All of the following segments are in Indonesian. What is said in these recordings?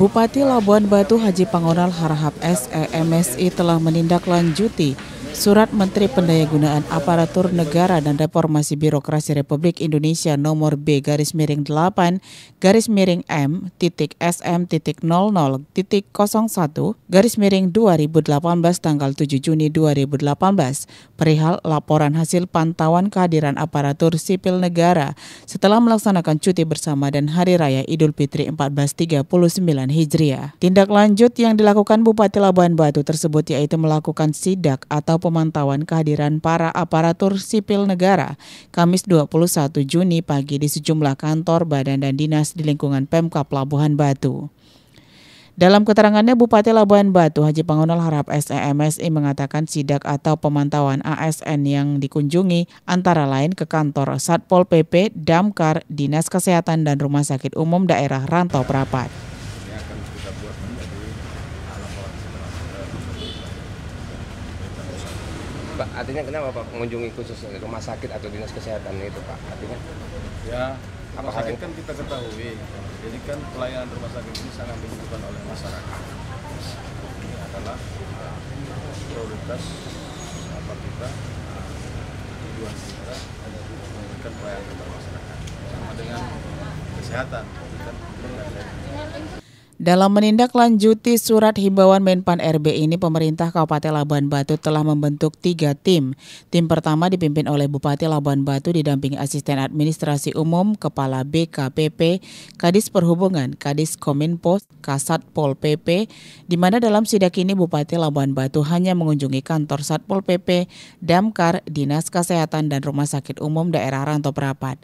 Bupati Labuan Batu Haji Pangonal Harahap SEMSI telah menindaklanjuti Surat Menteri Pendayagunaan Aparatur Negara dan Reformasi Birokrasi Republik Indonesia nomor B garis miring 8 garis miring M titik SM titik 00 titik 01 garis miring 2018 tanggal 7 Juni 2018 perihal laporan hasil pantauan kehadiran aparatur sipil negara setelah melaksanakan cuti bersama dan Hari Raya Idul Fitri 1430 Hijriah. Tindak lanjut yang dilakukan Bupati Labuan Batu tersebut yaitu melakukan sidak atau pemantauan kehadiran para aparatur sipil negara Kamis 21 Juni pagi di sejumlah kantor, badan dan dinas di lingkungan Pemkap Labuhan Batu. Dalam keterangannya, Bupati Labuan Batu Haji Pangonal Harap SEMSI mengatakan sidak atau pemantauan ASN yang dikunjungi antara lain ke kantor Satpol PP, Damkar, Dinas Kesehatan dan Rumah Sakit Umum Daerah Rantau Prapat. artinya kenapa Pak mengunjungi khusus rumah sakit atau dinas kesehatan itu Pak? Artinya? Ya, rumah sakit kan kita ketahui jadi kan pelayanan rumah sakit ini sangat dibutuhkan oleh masyarakat ini adalah eh, prioritas apa kita eh, tujuan kita memberikan pelayanan kepada masyarakat sama dengan kesehatan kan dalam menindaklanjuti surat himbauan Menpan RB ini, pemerintah Kabupaten Labuan Batu telah membentuk tiga tim. Tim pertama dipimpin oleh Bupati Labuan Batu didampingi Asisten Administrasi Umum, Kepala BKPP, Kadis Perhubungan, Kadis Kominfo, Kasat Pol PP, di mana dalam sidak ini Bupati Labuan Batu hanya mengunjungi kantor Satpol PP, Damkar, Dinas Kesehatan, dan Rumah Sakit Umum Daerah Rantau Perapat.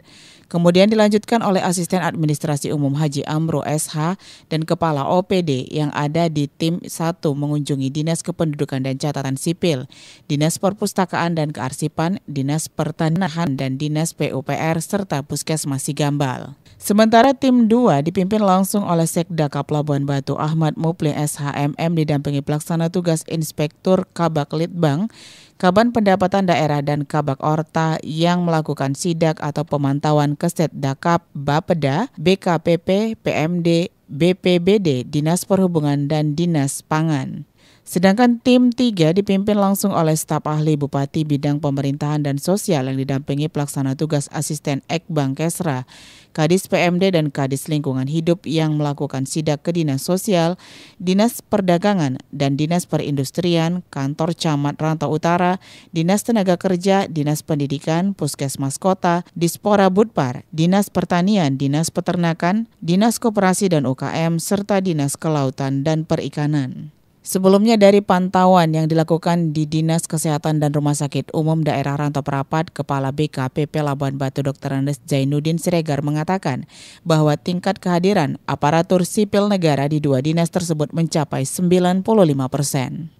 Kemudian dilanjutkan oleh Asisten Administrasi Umum Haji Amro SH dan Kepala OPD yang ada di tim 1 mengunjungi Dinas Kependudukan dan Catatan Sipil, Dinas Perpustakaan dan Kearsipan, Dinas Pertanahan dan Dinas PUPR serta Puskesmas Sigambal. Sementara tim 2 dipimpin langsung oleh Sekda Kaplabuan Batu Ahmad Mupli SHMM didampingi pelaksana tugas Inspektur Kabak Litbang Kaban Pendapatan Daerah dan Kabak Orta yang melakukan sidak atau pemantauan ke Setdakap Bapeda, BKPP, PMD, BPBD, Dinas Perhubungan dan Dinas Pangan. Sedangkan tim tiga dipimpin langsung oleh staf ahli Bupati Bidang Pemerintahan dan Sosial yang didampingi pelaksana tugas asisten Ekbang Kesra, Kadis PMD dan Kadis Lingkungan Hidup yang melakukan sidak ke Dinas Sosial, Dinas Perdagangan, dan Dinas Perindustrian, Kantor Camat Rantau Utara, Dinas Tenaga Kerja, Dinas Pendidikan, Puskesmas Kota, Dispora Budpar, Dinas Pertanian, Dinas Peternakan, Dinas Koperasi dan UKM, serta Dinas Kelautan dan Perikanan. Sebelumnya dari pantauan yang dilakukan di Dinas Kesehatan dan Rumah Sakit Umum Daerah Rantau Perapat, Kepala BKPP Labuan Batu Dr. Andes Jainuddin Siregar mengatakan bahwa tingkat kehadiran aparatur sipil negara di dua dinas tersebut mencapai 95 persen.